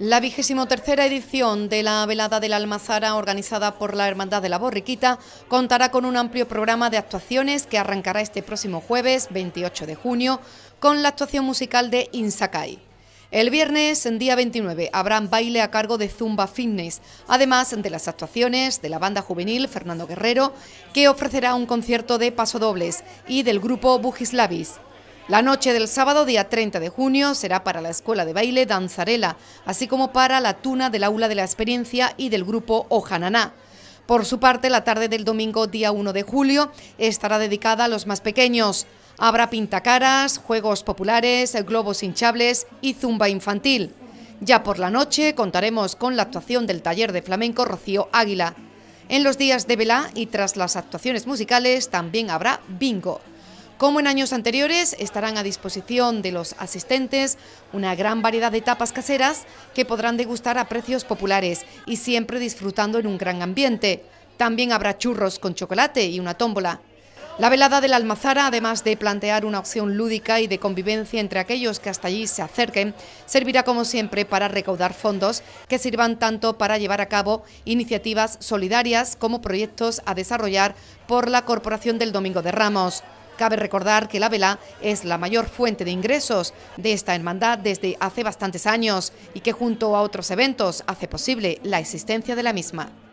La vigésimo tercera edición de la Velada de la Almazara, organizada por la Hermandad de la Borriquita, contará con un amplio programa de actuaciones que arrancará este próximo jueves, 28 de junio, con la actuación musical de Insakai. El viernes, en día 29, habrá baile a cargo de Zumba Fitness, además de las actuaciones de la banda juvenil Fernando Guerrero, que ofrecerá un concierto de pasodobles, y del grupo Bugislavis. La noche del sábado, día 30 de junio, será para la Escuela de Baile Danzarela, así como para la Tuna del Aula de la Experiencia y del grupo Ojananá. Por su parte, la tarde del domingo, día 1 de julio, estará dedicada a los más pequeños. Habrá pintacaras, juegos populares, globos hinchables y zumba infantil. Ya por la noche contaremos con la actuación del taller de flamenco Rocío Águila. En los días de vela y tras las actuaciones musicales también habrá bingo. Como en años anteriores, estarán a disposición de los asistentes una gran variedad de tapas caseras que podrán degustar a precios populares y siempre disfrutando en un gran ambiente. También habrá churros con chocolate y una tómbola. La velada de la Almazara, además de plantear una opción lúdica y de convivencia entre aquellos que hasta allí se acerquen, servirá como siempre para recaudar fondos que sirvan tanto para llevar a cabo iniciativas solidarias como proyectos a desarrollar por la Corporación del Domingo de Ramos. Cabe recordar que la vela es la mayor fuente de ingresos de esta hermandad desde hace bastantes años y que junto a otros eventos hace posible la existencia de la misma.